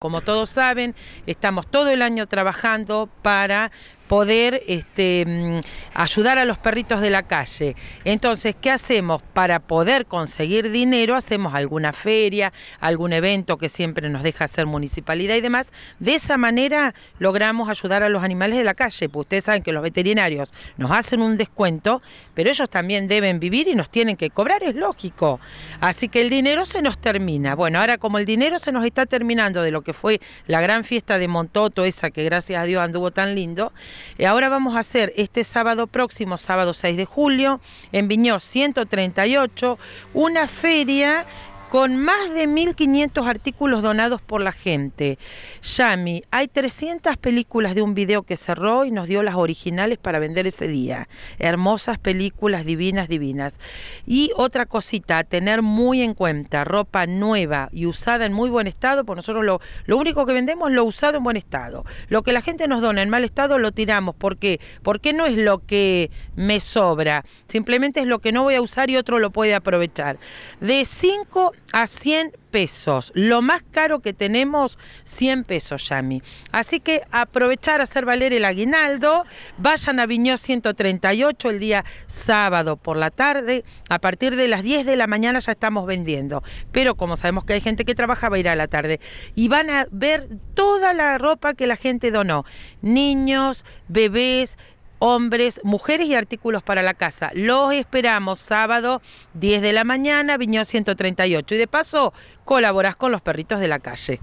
Como todos saben, estamos todo el año trabajando para poder este, mm, ayudar a los perritos de la calle. Entonces, ¿qué hacemos? Para poder conseguir dinero, hacemos alguna feria, algún evento que siempre nos deja hacer municipalidad y demás. De esa manera logramos ayudar a los animales de la calle, pues ustedes saben que los veterinarios nos hacen un descuento, pero ellos también deben vivir y nos tienen que cobrar, es lógico. Así que el dinero se nos termina. Bueno, ahora como el dinero se nos está terminando de lo que fue la gran fiesta de Montoto, esa que gracias a Dios anduvo tan lindo, eh, ahora vamos a hacer este sábado próximo, sábado 6 de julio, en Viñó 138, una feria con más de 1.500 artículos donados por la gente. Yami, hay 300 películas de un video que cerró y nos dio las originales para vender ese día. Hermosas películas, divinas, divinas. Y otra cosita tener muy en cuenta, ropa nueva y usada en muy buen estado, porque nosotros lo, único que vendemos es lo usado en buen estado. Lo que la gente nos dona en mal estado lo tiramos. ¿Por qué? Porque no es lo que me sobra, simplemente es lo que no voy a usar y otro lo puede aprovechar. De 5 a 100 pesos. Lo más caro que tenemos, 100 pesos, Yami. Así que aprovechar, a hacer valer el aguinaldo. Vayan a Viñó 138 el día sábado por la tarde. A partir de las 10 de la mañana ya estamos vendiendo. Pero como sabemos que hay gente que trabaja, va a ir a la tarde. Y van a ver toda la ropa que la gente donó. Niños, bebés, hombres, mujeres y artículos para la casa. Los esperamos sábado 10 de la mañana, Viñón 138. Y de paso, colaborás con los perritos de la calle.